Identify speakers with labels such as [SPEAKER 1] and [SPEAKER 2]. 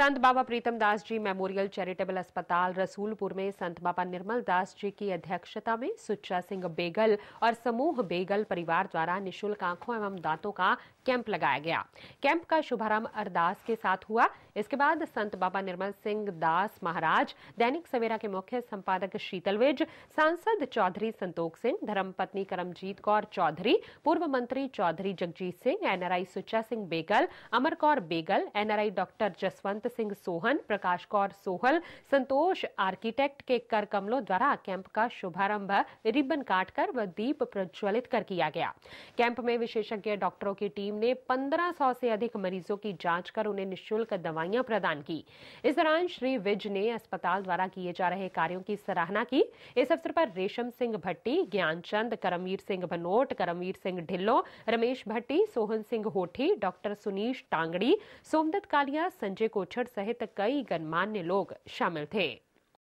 [SPEAKER 1] संत बाबा प्रीतम दास जी memorial charitable अस्पताल रसूलपुर में संत बाबा निर्मल दास जी की अध्यक्षता में सुच्चा सिंह बेगल और समूह बेगल परिवार द्वारा निशुल्क आंखों एवं दांतों का कैंप लगाया गया कैंप का शुभारंभ अरदास के साथ हुआ इसके बाद संत बाबा निर्मल सिंह दास महाराज दैनिक सवेरा के मुख्य संपादक शीतल विज सांसद चौधरी संतोख सिंह धर्मपत्नी करमजीत कौर चौधरी पूर्व मंत्री चौधरी जगजीत सिंह एनआरआई सुच्चा Singh Begal Amar Kaur Begal NRI doctor Jaswant Singh Sohan Prakash Kaur Sohal Santosh architect के कर कमलों द्वारा कैंप का शुभारंभ रिबन काट कर व दीप प्रज्वलित कर किया गया कैंप में विशेषज्ञ डॉक्टरों की टीम ने 1500 से अधिक मरीजों की जांच कर उन्हें निःशुल्क दवाइयां प्रदान की इस दौरान श्री विज ने अस्पताल द्वारा किए जा रहे कार्यो की सराहना की इस अवसर पर रेशम सिंह भट्टी ज्ञानचंद करमवीर सिंह भनोट करमवीर सिंह ढिल्लो रमेश भट्टी सोहन सिंह होठी डॉक्टर सुनीश टांगड़ी सोमदत्त कालिया संजय कोठ पाठक सहित कई गणमान्य लोग शामिल थे